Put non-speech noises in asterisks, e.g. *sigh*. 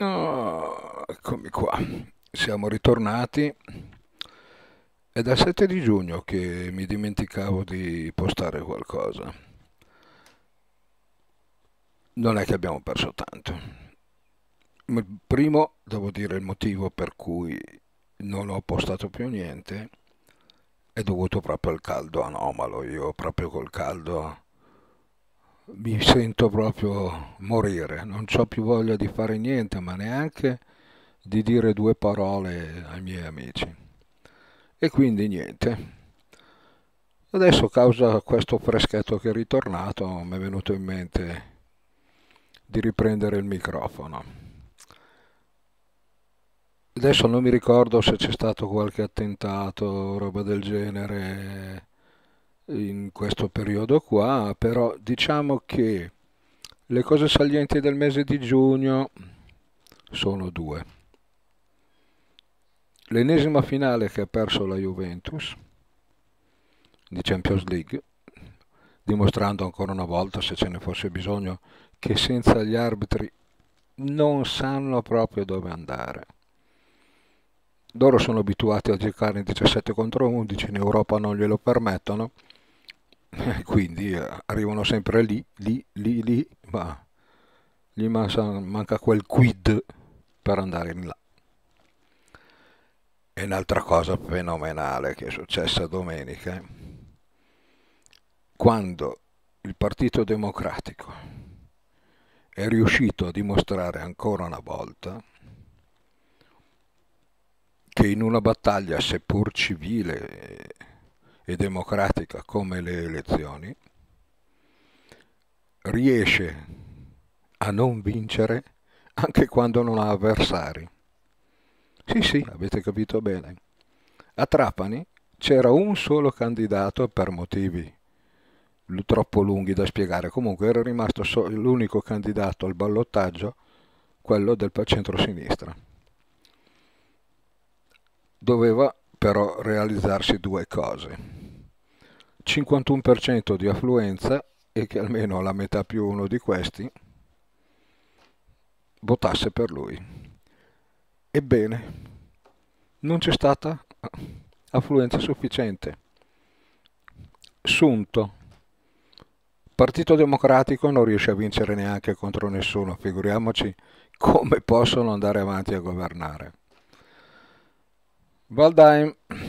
Ah, eccomi qua, siamo ritornati. È dal 7 di giugno che mi dimenticavo di postare qualcosa. Non è che abbiamo perso tanto. Il primo, devo dire, il motivo per cui non ho postato più niente è dovuto proprio al caldo anomalo. Io proprio col caldo mi sento proprio morire, non ho più voglia di fare niente, ma neanche di dire due parole ai miei amici. E quindi niente. Adesso causa questo freschetto che è ritornato mi è venuto in mente di riprendere il microfono. Adesso non mi ricordo se c'è stato qualche attentato, roba del genere, in questo periodo qua, però diciamo che le cose salienti del mese di giugno sono due. L'ennesima finale che ha perso la Juventus di Champions League, dimostrando ancora una volta, se ce ne fosse bisogno, che senza gli arbitri non sanno proprio dove andare. Loro sono abituati a giocare in 17 contro 11, in Europa non glielo permettono, *laughs* quindi eh, arrivano sempre lì, lì, lì, lì, ma gli manca quel quid per andare in là. E un'altra cosa fenomenale che è successa domenica, eh. quando il Partito Democratico è riuscito a dimostrare ancora una volta che in una battaglia, seppur civile e democratica come le elezioni, riesce a non vincere anche quando non ha avversari. Sì, sì, avete capito bene. A Trapani c'era un solo candidato per motivi troppo lunghi da spiegare. Comunque era rimasto l'unico candidato al ballottaggio, quello del centro-sinistra. Doveva però realizzarsi due cose. 51% di affluenza e che almeno la metà più uno di questi votasse per lui. Ebbene, non c'è stata affluenza sufficiente. Sunto. Partito Democratico non riesce a vincere neanche contro nessuno, figuriamoci come possono andare avanti a governare. Waldheim